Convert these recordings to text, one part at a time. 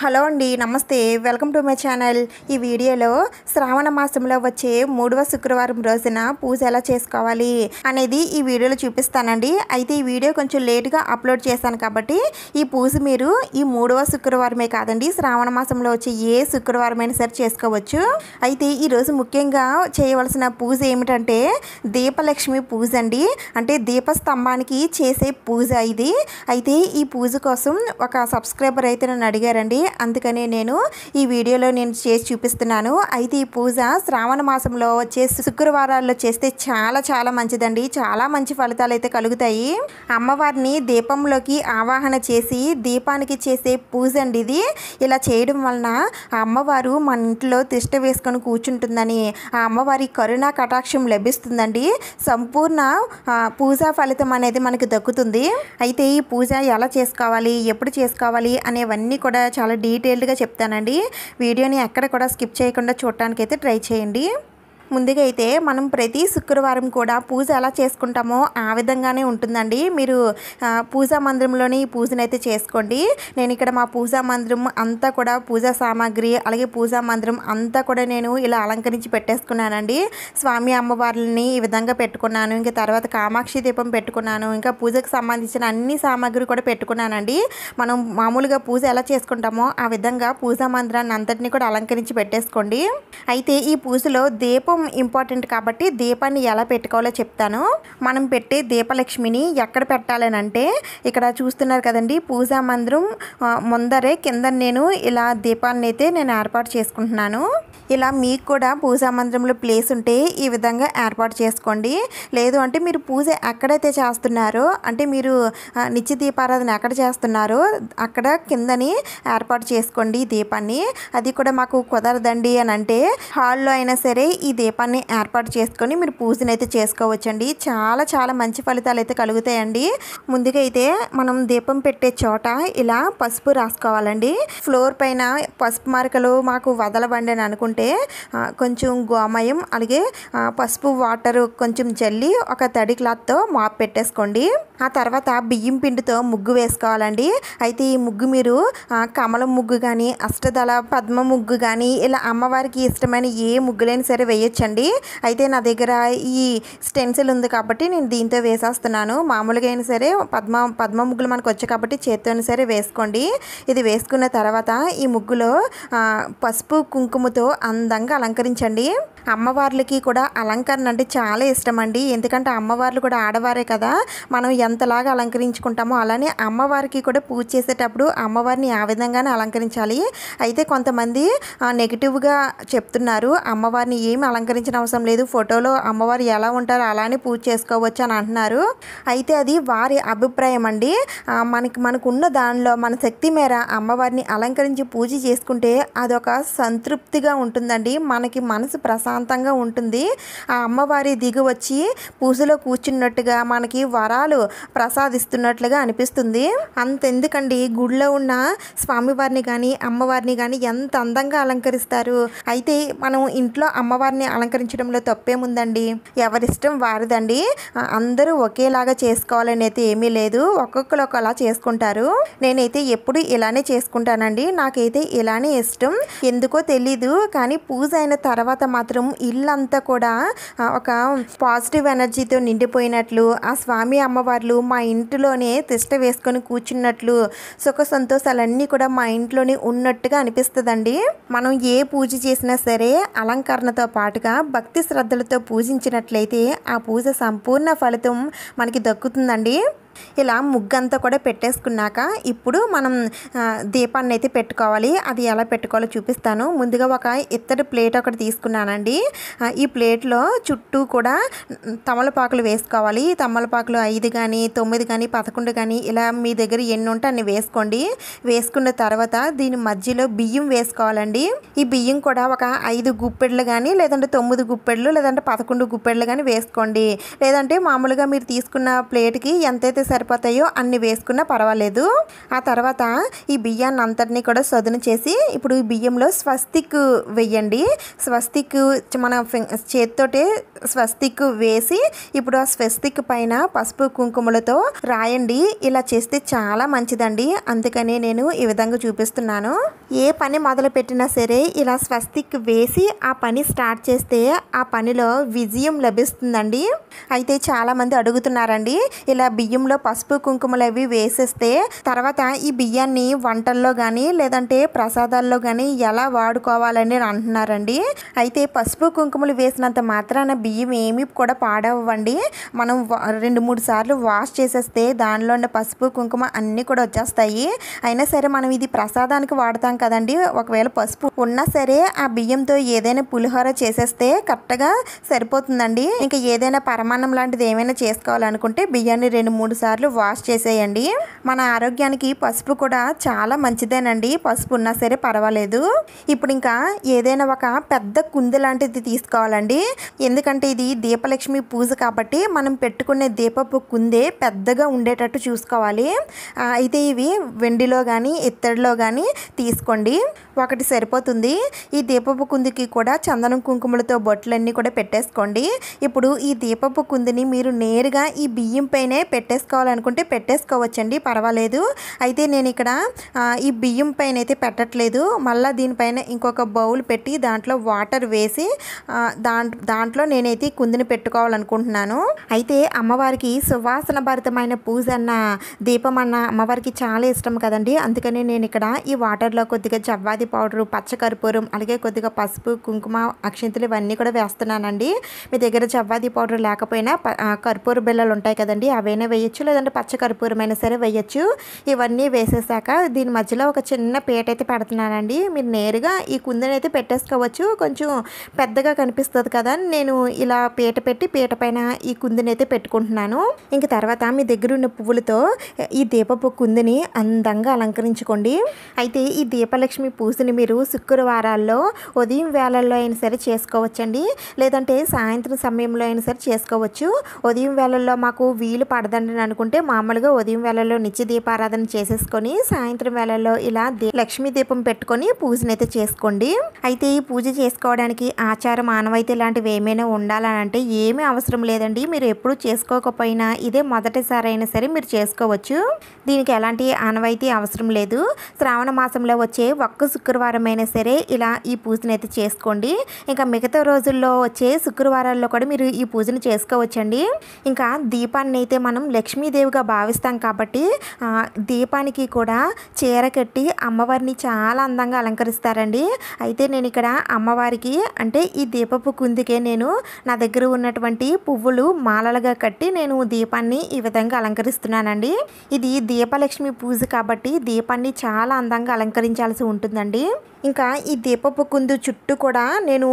hello అండి నమస్తే welcome to my channel ఈ వీడియోలో శ్రావణ మాసంలో వచ్చే మూడవ శుక్రవారం రోజున పూజ ఎలా చేసుకోవాలి అనేది ఈ వీడియోలో చూపిస్తానండి అయితే ఈ వీడియో కొంచెం లేట్గా అప్లోడ్ చేశాను కాబట్టి ఈ పూజ మీరు ఈ మూడవ శుక్రవారమే కాదండి శ్రావణ మాసంలో వచ్చే ఏ శుక్రవారమైనా సరే చేసుకోవచ్చు అయితే ఈరోజు ముఖ్యంగా చేయవలసిన పూజ ఏమిటంటే దీపలక్ష్మి పూజ అండి అంటే దీపస్తంభానికి చేసే పూజ ఇది అయితే ఈ పూజ కోసం ఒక సబ్స్క్రైబర్ అయితే నన్ను అడిగారండి అందుకనే నేను ఈ వీడియోలో నేను చేసి చూపిస్తున్నాను అయితే ఈ పూజ శ్రావణ మాసంలో వచ్చే శుక్రవారాల్లో చేస్తే చాలా చాలా మంచిదండి చాలా మంచి ఫలితాలు అయితే కలుగుతాయి అమ్మవారిని దీపంలోకి ఆవాహన చేసి దీపానికి చేసే పూజ అండి ఇది ఇలా చేయడం వలన ఆ అమ్మవారు మన ఇంట్లో తిష్ట వేసుకొని కూర్చుంటుందని ఆ అమ్మవారి కరుణా కటాక్షం లభిస్తుందండి సంపూర్ణ పూజా ఫలితం అనేది మనకు దక్కుతుంది అయితే ఈ పూజ ఎలా చేసుకోవాలి ఎప్పుడు చేసుకోవాలి అనేవన్నీ కూడా చాలా డీటెయిల్డ్గా చెప్తానండి వీడియోని ఎక్కడ కూడా స్కిప్ చేయకుండా చూడటానికైతే ట్రై చేయండి ముందుగా అయితే మనం ప్రతి శుక్రవారం కూడా పూజ ఎలా చేసుకుంటామో ఆ విధంగానే ఉంటుందండి మీరు పూజా మందిరంలోని ఈ పూజను అయితే చేసుకోండి నేను ఇక్కడ మా పూజా మందిరం అంతా కూడా పూజా సామాగ్రి అలాగే పూజా మందిరం అంతా కూడా నేను ఇలా అలంకరించి పెట్టేసుకున్నానండి స్వామి అమ్మవార్లని ఈ విధంగా పెట్టుకున్నాను ఇంకా తర్వాత కామాక్షి దీపం పెట్టుకున్నాను ఇంకా పూజకు సంబంధించిన అన్ని సామాగ్రి కూడా పెట్టుకున్నానండి మనం మామూలుగా పూజ ఎలా చేసుకుంటామో ఆ విధంగా పూజా మందిరాన్ని అంతటిని కూడా అలంకరించి పెట్టేసుకోండి అయితే ఈ పూజలో దీపం దీపం ఇంపార్టెంట్ కాబట్టి దీపాన్ని ఎలా పెట్టుకోవాలో చెప్తాను మనం పెట్టే దీపలక్ష్మిని ఎక్కడ పెట్టాలని అంటే ఇక్కడ చూస్తున్నారు కదండి పూజా మందిరం ముందరే కింద నేను ఇలా దీపాన్ని అయితే నేను ఏర్పాటు చేసుకుంటున్నాను ఇలా మీకు కూడా పూజా మందిరంలో ప్లేస్ ఉంటే ఈ విధంగా ఏర్పాటు చేసుకోండి లేదు అంటే మీరు పూజ ఎక్కడైతే చేస్తున్నారో అంటే మీరు నిత్య దీపారాధన ఎక్కడ చేస్తున్నారో అక్కడ కిందని ఏర్పాటు చేసుకోండి దీపాన్ని అది కూడా మాకు కుదరదండి అని అంటే హాల్లో అయినా సరే ఈ దీపాన్ని ఏర్పాటు చేసుకొని మీరు పూజను అయితే చేసుకోవచ్చండి చాలా చాలా మంచి ఫలితాలు అయితే కలుగుతాయండి ముందుగా అయితే మనం దీపం పెట్టే చోట ఇలా పసుపు రాసుకోవాలండి ఫ్లోర్ పైన పసుపు మరకలు మాకు వదలబండి అని అనుకుంటే కొంచెం గోమయం అలాగే పసుపు వాటర్ కొంచెం జల్లి ఒక తడి క్లాత్తో మాప్ పెట్టేసుకోండి ఆ తర్వాత బియ్యం పిండితో ముగ్గు వేసుకోవాలండి అయితే ఈ ముగ్గు మీరు కమలం ముగ్గు కానీ అష్టదళ పద్మ ముగ్గు కానీ ఇలా అమ్మవారికి ఇష్టమైన ఏ ముగ్గులైనా సరే వేయచ్చు వేసుకోవచ్చండి అయితే నా దగ్గర ఈ స్టెన్సిల్ ఉంది కాబట్టి నేను దీంతో వేసేస్తున్నాను మామూలుగా అయినా సరే పద్మ పద్మ ముగ్గులు మనకు వచ్చాయి కాబట్టి చేత్తోనే సరే వేసుకోండి ఇది వేసుకున్న తర్వాత ఈ ముగ్గులో పసుపు కుంకుమతో అందంగా అలంకరించండి అమ్మవార్లకి కూడా అలంకరణ అంటే చాలా ఇష్టం అండి ఎందుకంటే అమ్మవార్లు కూడా ఆడవారే కదా మనం ఎంతలాగా అలంకరించుకుంటామో అలానే అమ్మవారికి కూడా పూజ చేసేటప్పుడు అమ్మవారిని ఆ విధంగానే అలంకరించాలి అయితే కొంతమంది నెగిటివ్గా చెప్తున్నారు అమ్మవారిని ఏమి అలంకరి అలంకరించిన అవసరం లేదు ఫోటోలో అమ్మవారు ఎలా ఉంటారో అలానే పూజ చేసుకోవచ్చు అని అంటున్నారు అయితే అది వారి అభిప్రాయం అండి మనకి మనకున్న దానిలో మన శక్తి మేర అమ్మవారిని అలంకరించి పూజ చేసుకుంటే అదొక సంతృప్తిగా ఉంటుందండి మనకి మనసు ప్రశాంతంగా ఉంటుంది ఆ అమ్మవారి దిగు వచ్చి పూజలో కూర్చున్నట్టుగా మనకి వరాలు ప్రసాదిస్తున్నట్లుగా అనిపిస్తుంది అంతెందుకండి గుడిలో ఉన్న స్వామివారిని కానీ అమ్మవారిని కానీ ఎంత అందంగా అలంకరిస్తారు అయితే మనం ఇంట్లో అమ్మవారిని అలంకరించడంలో తప్పేముందండి ఎవరిష్టం వారిదండి అందరూ ఒకేలాగా చేసుకోవాలని అయితే ఏమీ లేదు ఒక్కొక్కరు ఒకలా చేసుకుంటారు నేనైతే ఎప్పుడు ఇలానే చేసుకుంటానండి నాకైతే ఇలానే ఇష్టం ఎందుకో తెలీదు కానీ పూజ అయిన తర్వాత మాత్రం ఇల్లంతా కూడా ఒక పాజిటివ్ ఎనర్జీతో నిండిపోయినట్లు ఆ స్వామి అమ్మవార్లు మా ఇంటిలోనే తిష్ట వేసుకొని కూర్చున్నట్లు సుఖ సంతోషాలన్నీ కూడా మా ఇంట్లోనే ఉన్నట్టుగా అనిపిస్తుందండి మనం ఏ పూజ చేసినా సరే అలంకరణతో పాటు పాటుగా భక్తి శ్రద్ధలతో పూజించినట్లయితే ఆ పూజ సంపూర్ణ ఫలితం మనకి దక్కుతుందండి ఇలా ముగ్గంతా కూడా పెట్టేసుకున్నాక ఇప్పుడు మనం దీపాన్ని అయితే పెట్టుకోవాలి అది ఎలా పెట్టుకోవాలో చూపిస్తాను ముందుగా ఒక ఇత్తడి ప్లేట్ ఒకటి తీసుకున్నానండి ఈ ప్లేట్లో చుట్టూ కూడా తమలపాకులు వేసుకోవాలి తమలపాకులు ఐదు కానీ తొమ్మిది కానీ పదకొండు కానీ ఇలా మీ దగ్గర ఎన్ని ఉంటే అన్ని వేసుకోండి వేసుకున్న తర్వాత దీని మధ్యలో బియ్యం వేసుకోవాలండి ఈ బియ్యం కూడా ఒక ఐదు గుప్పెడ్లు కానీ లేదంటే తొమ్మిది గుప్పెడ్లు లేదంటే పదకొండు గుప్పెడ్లు కానీ వేసుకోండి లేదంటే మామూలుగా మీరు తీసుకున్న ప్లేట్కి ఎంతైతే సరిపోతాయో అన్ని వేసుకున్నా పర్వాలేదు ఆ తర్వాత ఈ బియ్యాన్ని అంతటినీ కూడా సదును చేసి ఇప్పుడు ఈ బియ్యంలో స్వస్తిక్ వేయండి స్వస్తిక్ మన చేతితోటే స్వస్తిక్ వేసి ఇప్పుడు ఆ స్వస్తిక్ పైన పసుపు కుంకుమలతో రాయండి ఇలా చేస్తే చాలా మంచిదండి అందుకనే నేను ఈ విధంగా చూపిస్తున్నాను ఏ పని మొదలుపెట్టినా సరే ఇలా స్వస్తిక్ వేసి ఆ పని స్టార్ట్ చేస్తే ఆ పనిలో విజయం లభిస్తుందండి అయితే చాలామంది అడుగుతున్నారండి ఇలా బియ్యంలో పసుపు కుంకుమలు అవి వేసేస్తే తర్వాత ఈ బియ్యాన్ని వంటల్లో కానీ లేదంటే ప్రసాదాల్లో కానీ ఎలా వాడుకోవాలని అంటున్నారండి అయితే పసుపు కుంకుమలు వేసినంత మాత్రాన బియ్యం ఏమి కూడా పాడవ్వండి మనం రెండు మూడు సార్లు వాష్ చేసేస్తే దానిలో ఉన్న పసుపు కుంకుమ అన్నీ కూడా వచ్చేస్తాయి అయినా సరే మనం ఇది ప్రసాదానికి వాడతాం కదండి ఒకవేళ పసుపు ఉన్నా సరే ఆ బియ్యంతో ఏదైనా పులిహోర చేసేస్తే కరెక్ట్గా సరిపోతుందండి ఇంకా ఏదైనా పరమాన్నం లాంటిది ఏమైనా చేసుకోవాలనుకుంటే బియ్యాన్ని రెండు మూడు సార్లు సార్లు వాష్ చేసేయండి మన ఆరోగ్యానికి పసుపు కూడా చాలా మంచిదేనండి పసుపు ఉన్నా సరే పర్వాలేదు ఇప్పుడు ఇంకా ఏదైనా ఒక పెద్ద కుంది లాంటిది తీసుకోవాలండి ఎందుకంటే ఇది దీపలక్ష్మి పూజ కాబట్టి మనం పెట్టుకునే దీపపు కుందే పెద్దగా ఉండేటట్టు చూసుకోవాలి అయితే ఇవి వెండిలో కానీ ఇత్తడిలో కానీ తీసుకోండి ఒకటి సరిపోతుంది ఈ దీపపు కుందికి కూడా చందనం కుంకుమలతో బొట్లన్నీ కూడా పెట్టేసుకోండి ఇప్పుడు ఈ దీపపు కుందిని మీరు నేరుగా ఈ బియ్యం పైనే పెట్టేసుకోండి పెట్టేసుకోవాలనుకుంటే పెట్టేసుకోవచ్చండి పర్వాలేదు అయితే నేను ఇక్కడ ఈ బియ్యం పైన అయితే పెట్టట్లేదు మళ్ళీ దీనిపైన ఇంకొక బౌల్ పెట్టి దాంట్లో వాటర్ వేసి దాంట్ దాంట్లో నేనైతే కుందిని పెట్టుకోవాలనుకుంటున్నాను అయితే అమ్మవారికి సువాసన భరితమైన పూజ అన్న దీపం అన్న అమ్మవారికి చాలా ఇష్టం కదండి అందుకని నేను ఇక్కడ ఈ వాటర్లో కొద్దిగా జవ్వాది పౌడరు పచ్చకర్పూరం అలాగే కొద్దిగా పసుపు కుంకుమ అక్షింతలు ఇవన్నీ కూడా వేస్తున్నానండి మీ దగ్గర జవ్వాది పౌడర్ లేకపోయినా కర్పూర బిళ్ళలు ఉంటాయి కదండి అవైనా వేయచ్చు వేయచ్చు లేదంటే కర్పూరం అయినా సరే వేయచ్చు ఇవన్నీ వేసేసాక దీని మధ్యలో ఒక చిన్న పేట అయితే పెడుతున్నానండి మీరు నేరుగా ఈ కుందని అయితే పెట్టేసుకోవచ్చు కొంచెం పెద్దగా కనిపిస్తుంది కదా నేను ఇలా పీట పెట్టి పీట పైన ఈ కుందిని అయితే పెట్టుకుంటున్నాను ఇంక తర్వాత మీ దగ్గర ఉన్న పువ్వులతో ఈ దీపపు కుందిని అందంగా అలంకరించుకోండి అయితే ఈ దీపలక్ష్మి పూజని మీరు శుక్రవారాల్లో ఉదయం వేళల్లో అయినా సరే చేసుకోవచ్చండి లేదంటే సాయంత్రం సమయంలో అయినా సరే చేసుకోవచ్చు ఉదయం వేళల్లో మాకు వీలు పడదండి అనుకుంటే మామూలుగా ఉదయం వేళలో నిత్య దీపారాధన చేసేసుకొని సాయంత్రం వేళలో ఇలా లక్ష్మీ దీపం పెట్టుకొని పూజనైతే చేసుకోండి అయితే ఈ పూజ చేసుకోవడానికి ఆచారం ఆనవాయితీ ఇలాంటివి ఏమైనా ఉండాలని అంటే ఏమీ అవసరం లేదండి మీరు ఎప్పుడు చేసుకోకపోయినా ఇదే మొదటిసారి అయినా సరే మీరు చేసుకోవచ్చు దీనికి ఎలాంటి ఆనవాయితీ అవసరం లేదు శ్రావణ మాసంలో వచ్చే ఒక్క శుక్రవారం అయినా సరే ఇలా ఈ పూజను అయితే చేసుకోండి ఇంకా మిగతా రోజుల్లో వచ్చే శుక్రవారాల్లో కూడా మీరు ఈ పూజను చేసుకోవచ్చండి ఇంకా దీపాన్ని అయితే మనం లక్ష్మీ లక్ష్మీదేవిగా భావిస్తాం కాబట్టి దీపానికి కూడా చీర కట్టి అమ్మవారిని చాలా అందంగా అలంకరిస్తారండి అయితే నేను ఇక్కడ అమ్మవారికి అంటే ఈ దీపపు కుందికే నేను నా దగ్గర ఉన్నటువంటి పువ్వులు మాలలుగా కట్టి నేను దీపాన్ని ఈ విధంగా అలంకరిస్తున్నానండి ఇది దీపలక్ష్మి పూజ కాబట్టి దీపాన్ని చాలా అందంగా అలంకరించాల్సి ఉంటుందండి ఇంకా ఈ దీపపు కుందు చుట్టూ కూడా నేను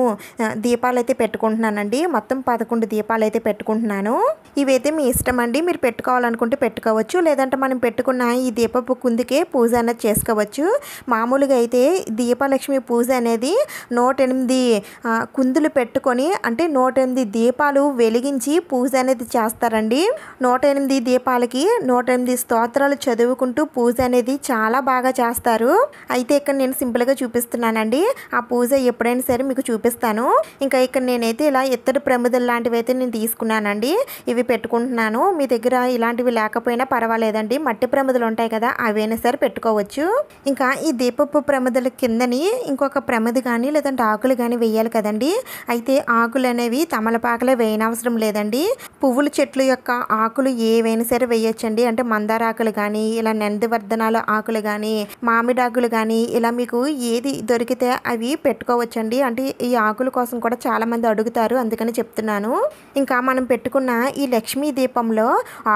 దీపాలు అయితే పెట్టుకుంటున్నానండి మొత్తం పదకొండు దీపాలు అయితే పెట్టుకుంటున్నాను ఇవైతే మీ ఇష్టం అండి మీరు పెట్టుకోవాలనుకుంటే పెట్టుకోవచ్చు లేదంటే మనం పెట్టుకున్న ఈ దీపపు కుందుకే పూజ అనేది చేసుకోవచ్చు మామూలుగా అయితే దీపలక్ష్మి పూజ అనేది నూట ఎనిమిది కుందులు పెట్టుకొని అంటే నూట ఎనిమిది దీపాలు వెలిగించి పూజ అనేది చేస్తారండి నూట ఎనిమిది దీపాలకి నూట ఎనిమిది స్తోత్రాలు చదువుకుంటూ పూజ అనేది చాలా బాగా చేస్తారు అయితే ఇక్కడ నేను సింపుల్గా చూపి చూపిస్తున్నానండి ఆ పూజ ఎప్పుడైనా సరే మీకు చూపిస్తాను ఇంకా ఇక్కడ నేనైతే ఇలా ఇత్తడి ప్రమిదలు లాంటివి అయితే నేను తీసుకున్నానండి ఇవి పెట్టుకుంటున్నాను మీ దగ్గర ఇలాంటివి లేకపోయినా పర్వాలేదండి మట్టి ప్రమిదలు ఉంటాయి కదా అవైనా సరే పెట్టుకోవచ్చు ఇంకా ఈ దీపపు ప్రమిదల కిందని ఇంకొక ప్రమిది కానీ లేదంటే ఆకులు కానీ వేయాలి కదండి అయితే ఆకులు అనేవి తమలపాకలే వేయనవసరం లేదండి పువ్వుల చెట్లు యొక్క ఆకులు ఏవైనా సరే వేయొచ్చండి అంటే మందార ఆకులు కానీ ఇలా నందివర్ధనాల ఆకులు కానీ మామిడాకులు కానీ ఇలా మీకు ఏది ఏది దొరికితే అవి పెట్టుకోవచ్చండి అంటే ఈ ఆకుల కోసం కూడా చాలామంది అడుగుతారు అందుకని చెప్తున్నాను ఇంకా మనం పెట్టుకున్న ఈ లక్ష్మీ దీపంలో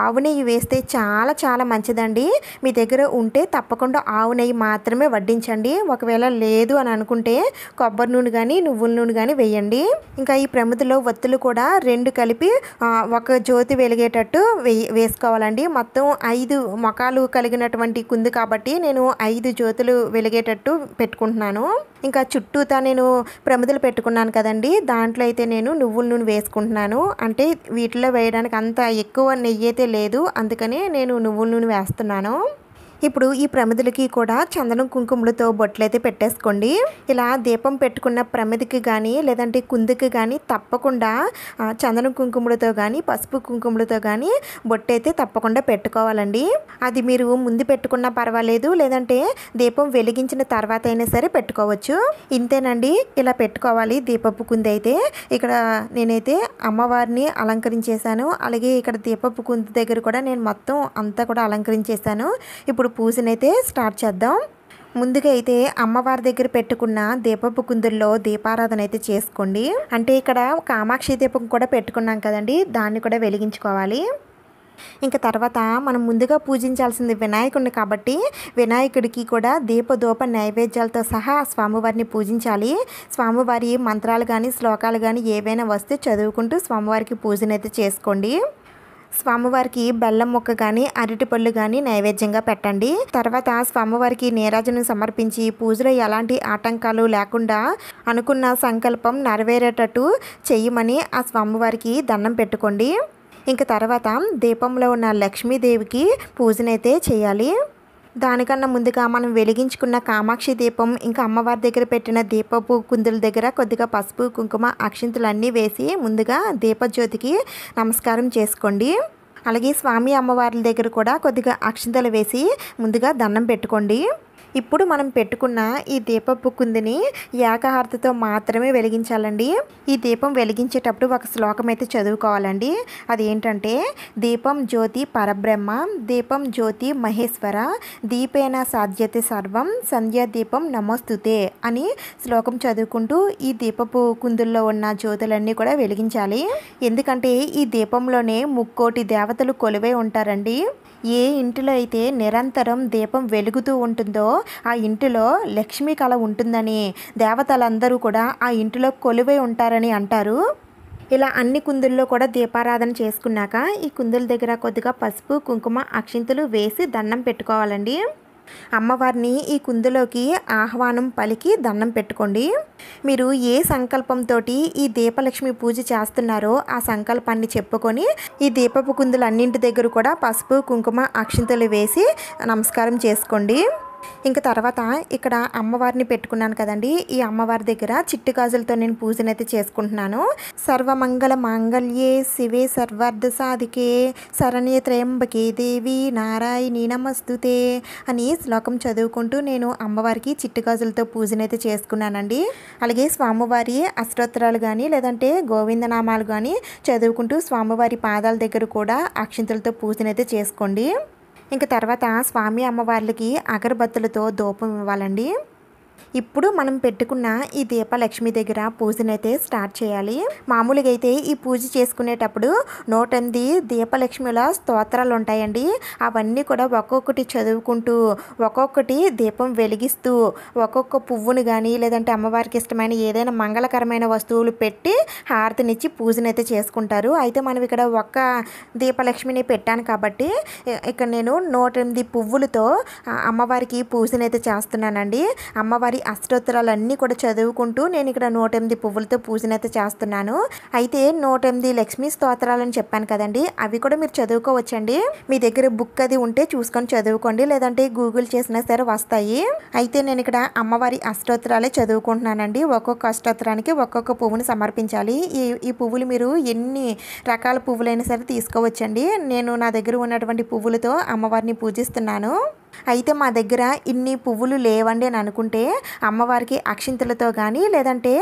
ఆవు నెయ్యి వేస్తే చాలా చాలా మంచిదండి మీ దగ్గర ఉంటే తప్పకుండా ఆవు నెయ్యి మాత్రమే వడ్డించండి ఒకవేళ లేదు అని అనుకుంటే కొబ్బరి నూనె కానీ నువ్వుల నూనె కానీ వేయండి ఇంకా ఈ ప్రముదలో ఒత్తులు కూడా రెండు కలిపి ఒక జ్యోతి వెలిగేటట్టు వేసుకోవాలండి మొత్తం ఐదు మొఖాలు కలిగినటువంటి కుంది కాబట్టి నేను ఐదు జ్యోతులు వెలిగేటట్టు పెట్టుకుంటున్నాను వేసుకుంటున్నాను ఇంకా చుట్టూతా నేను ప్రమిదలు పెట్టుకున్నాను కదండి దాంట్లో అయితే నేను నువ్వుల నూనె వేసుకుంటున్నాను అంటే వీటిలో వేయడానికి అంత ఎక్కువ నెయ్యి అయితే లేదు అందుకనే నేను నువ్వుల నూనె వేస్తున్నాను ఇప్పుడు ఈ ప్రమిదలకి కూడా చందనం కుంకుమలతో బొట్లయితే పెట్టేసుకోండి ఇలా దీపం పెట్టుకున్న ప్రమిదికి కానీ లేదంటే కుందికి కానీ తప్పకుండా చందనం కుంకుమలతో కానీ పసుపు కుంకుమలతో కానీ బొట్టయితే తప్పకుండా పెట్టుకోవాలండి అది మీరు ముందు పెట్టుకున్నా పర్వాలేదు లేదంటే దీపం వెలిగించిన తర్వాత అయినా సరే పెట్టుకోవచ్చు ఇంతేనండి ఇలా పెట్టుకోవాలి దీపపు కుంది అయితే ఇక్కడ నేనైతే అమ్మవారిని అలంకరించేశాను అలాగే ఇక్కడ దీపపు కుంది దగ్గర కూడా నేను మొత్తం అంతా కూడా అలంకరించేశాను ఇప్పుడు ఇప్పుడు పూజనైతే స్టార్ట్ చేద్దాం ముందుగా అయితే అమ్మవారి దగ్గర పెట్టుకున్న దీపపు కుందుల్లో దీపారాధన అయితే చేసుకోండి అంటే ఇక్కడ కామాక్షి దీపం కూడా పెట్టుకున్నాం కదండి దాన్ని కూడా వెలిగించుకోవాలి ఇంకా తర్వాత మనం ముందుగా పూజించాల్సింది వినాయకుడిని కాబట్టి వినాయకుడికి కూడా దీపదోప నైవేద్యాలతో సహా స్వామివారిని పూజించాలి స్వామివారి మంత్రాలు కానీ శ్లోకాలు కానీ ఏవైనా వస్తే చదువుకుంటూ స్వామివారికి పూజనైతే చేసుకోండి స్వామివారికి బెల్లం ముక్క కానీ అరటిపళ్ళు కానీ నైవేద్యంగా పెట్టండి తర్వాత స్వామివారికి నీరాజను సమర్పించి పూజలో ఎలాంటి ఆటంకాలు లేకుండా అనుకున్న సంకల్పం నెరవేరేటట్టు చేయమని ఆ స్వామివారికి దండం పెట్టుకోండి ఇంక తర్వాత దీపంలో ఉన్న లక్ష్మీదేవికి పూజనైతే చేయాలి దానికన్నా ముందుగా మనం వెలిగించుకున్న కామాక్షి దీపం ఇంకా అమ్మవారి దగ్గర పెట్టిన దీపపు కుందుల దగ్గర కొద్దిగా పసుపు కుంకుమ అన్నీ వేసి ముందుగా దీపజ్యోతికి నమస్కారం చేసుకోండి అలాగే స్వామి అమ్మవారి దగ్గర కూడా కొద్దిగా అక్షింతలు వేసి ముందుగా దండం పెట్టుకోండి ఇప్పుడు మనం పెట్టుకున్న ఈ దీపపు కుందిని ఏకహారతతో మాత్రమే వెలిగించాలండి ఈ దీపం వెలిగించేటప్పుడు ఒక శ్లోకం అయితే చదువుకోవాలండి అదేంటంటే దీపం జ్యోతి పరబ్రహ్మ దీపం జ్యోతి మహేశ్వర దీపేన సాధ్యత సర్వం సంధ్యా దీపం నమోస్తుతే అని శ్లోకం చదువుకుంటూ ఈ దీపపు కుందుల్లో ఉన్న జ్యోతులన్నీ కూడా వెలిగించాలి ఎందుకంటే ఈ దీపంలోనే ముక్కోటి దేవతలు కొలువై ఉంటారండి ఏ ఇంటిలో అయితే నిరంతరం దీపం వెలుగుతూ ఉంటుందో ఆ ఇంటిలో లక్ష్మీ కళ ఉంటుందని దేవతలందరూ కూడా ఆ ఇంటిలో కొలువై ఉంటారని అంటారు ఇలా అన్ని కుందుల్లో కూడా దీపారాధన చేసుకున్నాక ఈ కుందుల దగ్గర కొద్దిగా పసుపు కుంకుమ అక్షింతలు వేసి దండం పెట్టుకోవాలండి అమ్మవారిని ఈ కుందులోకి ఆహ్వానం పలికి దండం పెట్టుకోండి మీరు ఏ సంకల్పంతో ఈ దీపలక్ష్మి పూజ చేస్తున్నారో ఆ సంకల్పాన్ని చెప్పుకొని ఈ దీపపు కుందులు అన్నింటి దగ్గర కూడా పసుపు కుంకుమ అక్షింతలు వేసి నమస్కారం చేసుకోండి ఇంకా తర్వాత ఇక్కడ అమ్మవారిని పెట్టుకున్నాను కదండి ఈ అమ్మవారి దగ్గర చిట్టు గాజులతో నేను అయితే చేసుకుంటున్నాను సర్వమంగళ మాంగళ్యే శివే సర్వార్థ సాధికే శరణ్య త్రయంబకే దేవి నారాయణి నమస్తుతే అని శ్లోకం చదువుకుంటూ నేను అమ్మవారికి చిట్టు గాజులతో పూజనైతే చేసుకున్నానండి అలాగే స్వామివారి అష్టోత్తరాలు కానీ లేదంటే గోవిందనామాలు కానీ చదువుకుంటూ స్వామివారి పాదాల దగ్గర కూడా అక్షింతలతో పూజనైతే చేసుకోండి ఇంకా తర్వాత స్వామి అమ్మవార్లకి అగరబత్తులతో దోపం ఇవ్వాలండి ఇప్పుడు మనం పెట్టుకున్న ఈ దీపలక్ష్మి దగ్గర పూజనైతే స్టార్ట్ చేయాలి మామూలుగా అయితే ఈ పూజ చేసుకునేటప్పుడు నూటెనిమిది దీపలక్ష్మిల స్తోత్రాలు ఉంటాయండి అవన్నీ కూడా ఒక్కొక్కటి చదువుకుంటూ ఒక్కొక్కటి దీపం వెలిగిస్తూ ఒక్కొక్క పువ్వును కానీ లేదంటే అమ్మవారికి ఇష్టమైన ఏదైనా మంగళకరమైన వస్తువులు పెట్టి హారతినిచ్చి పూజనైతే చేసుకుంటారు అయితే మనం ఇక్కడ ఒక్క దీపలక్ష్మిని పెట్టాను కాబట్టి ఇక్కడ నేను నూటెనిమిది పువ్వులతో అమ్మవారికి పూజనైతే చేస్తున్నానండి అమ్మవారి వారి అష్టోత్తరాలన్నీ కూడా చదువుకుంటూ నేను ఇక్కడ నూట ఎనిమిది పువ్వులతో పూజనైతే చేస్తున్నాను అయితే నూట ఎనిమిది లక్ష్మీ స్తోత్రాలని చెప్పాను కదండి అవి కూడా మీరు చదువుకోవచ్చండి మీ దగ్గర బుక్ అది ఉంటే చూసుకొని చదువుకోండి లేదంటే గూగుల్ చేసినా సరే వస్తాయి అయితే నేను ఇక్కడ అమ్మవారి అష్టోత్తరాలే చదువుకుంటున్నానండి ఒక్కొక్క అష్టోత్తరానికి ఒక్కొక్క పువ్వుని సమర్పించాలి ఈ ఈ పువ్వులు మీరు ఎన్ని రకాల పువ్వులైనా సరే తీసుకోవచ్చండి నేను నా దగ్గర ఉన్నటువంటి పువ్వులతో అమ్మవారిని పూజిస్తున్నాను అయితే మా దగ్గర ఇన్ని పువ్వులు లేవండి అని అనుకుంటే అమ్మవారికి అక్షింతలతో కానీ లేదంటే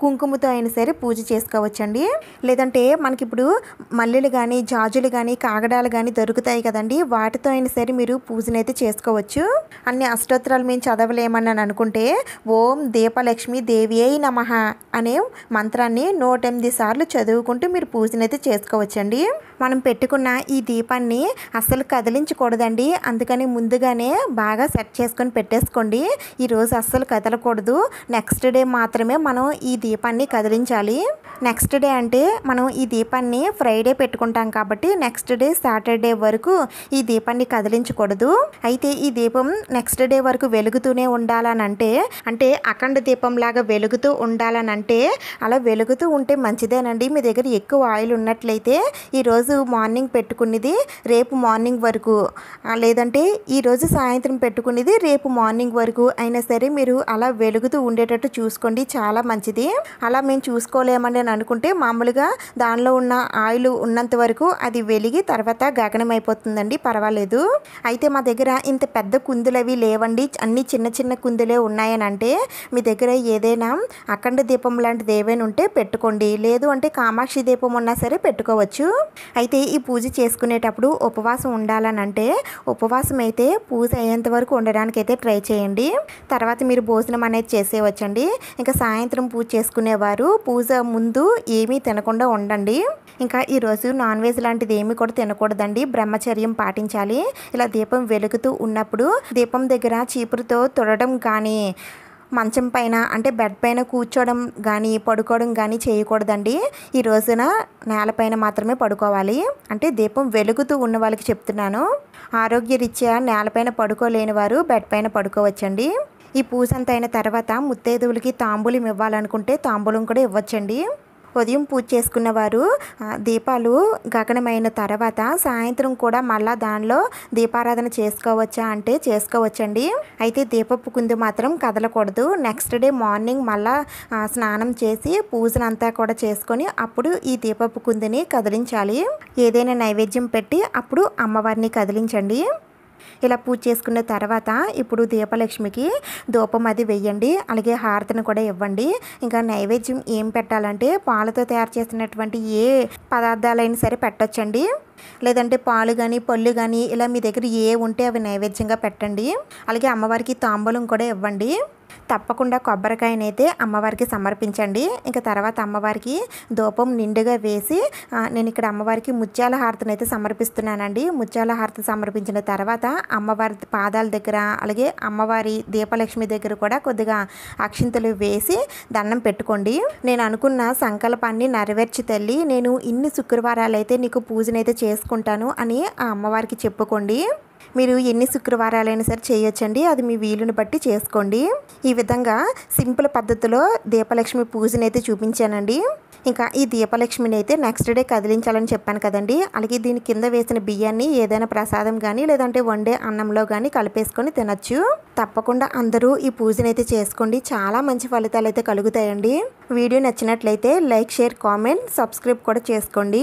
కుంకుమతో అయినా సరే పూజ చేసుకోవచ్చండి లేదంటే మనకి ఇప్పుడు మల్లెలు కానీ జాజులు కానీ కాగడాలు కానీ దొరుకుతాయి కదండి వాటితో అయినా సరే మీరు పూజనైతే చేసుకోవచ్చు అన్ని అష్టోత్తరాలు మేము చదవలేమని అనుకుంటే ఓం దీపలక్ష్మి దేవి అయి అనే మంత్రాన్ని నూట ఎనిమిది సార్లు చదువుకుంటూ మీరు పూజనైతే చేసుకోవచ్చండి మనం పెట్టుకున్న ఈ దీపాన్ని అస్సలు కదిలించకూడదండి అందుకని ముందుగానే ముందుగానే బాగా సెట్ చేసుకొని పెట్టేసుకోండి ఈరోజు అస్సలు కదలకూడదు నెక్స్ట్ డే మాత్రమే మనం ఈ దీపాన్ని కదిలించాలి నెక్స్ట్ డే అంటే మనం ఈ దీపాన్ని ఫ్రైడే పెట్టుకుంటాం కాబట్టి నెక్స్ట్ డే సాటర్డే వరకు ఈ దీపాన్ని కదిలించకూడదు అయితే ఈ దీపం నెక్స్ట్ డే వరకు వెలుగుతూనే ఉండాలనంటే అంటే అఖండ దీపం లాగా వెలుగుతూ ఉండాలనంటే అలా వెలుగుతూ ఉంటే మంచిదేనండి మీ దగ్గర ఎక్కువ ఆయిల్ ఉన్నట్లయితే ఈరోజు మార్నింగ్ పెట్టుకున్నది రేపు మార్నింగ్ వరకు లేదంటే ఈరోజు సాయంత్రం పెట్టుకునేది రేపు మార్నింగ్ వరకు అయినా సరే మీరు అలా వెలుగుతూ ఉండేటట్టు చూసుకోండి చాలా మంచిది అలా మేము చూసుకోలేమని నేను అనుకుంటే మామూలుగా దానిలో ఉన్న ఆయిల్ ఉన్నంత వరకు అది వెలిగి తర్వాత గగనం అయిపోతుందండి పర్వాలేదు అయితే మా దగ్గర ఇంత పెద్ద కుందులు అవి లేవండి అన్ని చిన్న చిన్న కుందులే ఉన్నాయని అంటే మీ దగ్గర ఏదైనా అఖండ దీపం లాంటిది ఏవైనా ఉంటే పెట్టుకోండి లేదు అంటే కామాక్షి దీపం ఉన్నా సరే పెట్టుకోవచ్చు అయితే ఈ పూజ చేసుకునేటప్పుడు ఉపవాసం ఉండాలని అంటే ఉపవాసం అయితే పూజ అయ్యేంత వరకు ఉండడానికి అయితే ట్రై చేయండి తర్వాత మీరు భోజనం అనేది చేసేవచ్చండి ఇంకా సాయంత్రం పూజ చేసుకునేవారు పూజ ముందు ఏమీ తినకుండా ఉండండి ఇంకా ఈరోజు నాన్ వెజ్ లాంటిది ఏమీ కూడా తినకూడదండి బ్రహ్మచర్యం పాటించాలి ఇలా దీపం వెలుగుతూ ఉన్నప్పుడు దీపం దగ్గర చీపురుతో తొడడం కానీ మంచం పైన అంటే బెడ్ పైన కూర్చోవడం కానీ పడుకోవడం కానీ చేయకూడదండి ఈ రోజున నేలపైన మాత్రమే పడుకోవాలి అంటే దీపం వెలుగుతూ ఉన్న వాళ్ళకి చెప్తున్నాను ఆరోగ్యరీత్యా నేలపైన పడుకోలేని వారు బెడ్ పైన పడుకోవచ్చండి ఈ పూజ అంత అయిన తర్వాత ముత్తైదువులకి తాంబూలం ఇవ్వాలనుకుంటే తాంబూలం కూడా ఇవ్వచ్చండి ఉదయం పూజ చేసుకున్నవారు దీపాలు గగనమైన తర్వాత సాయంత్రం కూడా మళ్ళా దానిలో దీపారాధన చేసుకోవచ్చా అంటే చేసుకోవచ్చండి అయితే దీపపు కుంది మాత్రం కదలకూడదు నెక్స్ట్ డే మార్నింగ్ మళ్ళా స్నానం చేసి పూజనంతా కూడా చేసుకొని అప్పుడు ఈ దీపపు కుందిని కదిలించాలి ఏదైనా నైవేద్యం పెట్టి అప్పుడు అమ్మవారిని కదిలించండి ఇలా పూజ చేసుకున్న తర్వాత ఇప్పుడు దీపలక్ష్మికి ధూపం అది వేయండి అలాగే హారతిని కూడా ఇవ్వండి ఇంకా నైవేద్యం ఏం పెట్టాలంటే పాలతో తయారు చేసినటువంటి ఏ పదార్థాలైనా సరే పెట్టచ్చండి లేదంటే పాలు కానీ పళ్ళు కానీ ఇలా మీ దగ్గర ఏ ఉంటే అవి నైవేద్యంగా పెట్టండి అలాగే అమ్మవారికి తాంబూలం కూడా ఇవ్వండి తప్పకుండా కొబ్బరికాయనైతే అమ్మవారికి సమర్పించండి ఇంకా తర్వాత అమ్మవారికి దూపం నిండుగా వేసి నేను ఇక్కడ అమ్మవారికి ముత్యాల హారతిని అయితే సమర్పిస్తున్నానండి ముత్యాల హారతి సమర్పించిన తర్వాత అమ్మవారి పాదాల దగ్గర అలాగే అమ్మవారి దీపలక్ష్మి దగ్గర కూడా కొద్దిగా అక్షింతలు వేసి దండం పెట్టుకోండి నేను అనుకున్న సంకల్పాన్ని నెరవేర్చి తల్లి నేను ఇన్ని శుక్రవారాలు అయితే నీకు పూజనైతే చేసుకుంటాను అని ఆ అమ్మవారికి చెప్పుకోండి మీరు ఎన్ని శుక్రవారాలైనా సరే చేయొచ్చండి అది మీ వీలుని బట్టి చేసుకోండి ఈ విధంగా సింపుల్ పద్ధతిలో దీపలక్ష్మి పూజని అయితే చూపించానండి ఇంకా ఈ దీపలక్ష్మిని అయితే నెక్స్ట్ డే కదిలించాలని చెప్పాను కదండి అలాగే దీని కింద వేసిన బియ్యాన్ని ఏదైనా ప్రసాదం కానీ లేదంటే వండే అన్నంలో కానీ కలిపేసుకొని తినచ్చు తప్పకుండా అందరూ ఈ పూజని అయితే చేసుకోండి చాలా మంచి ఫలితాలు అయితే కలుగుతాయండి వీడియో నచ్చినట్లయితే లైక్ షేర్ కామెంట్ సబ్స్క్రైబ్ కూడా చేసుకోండి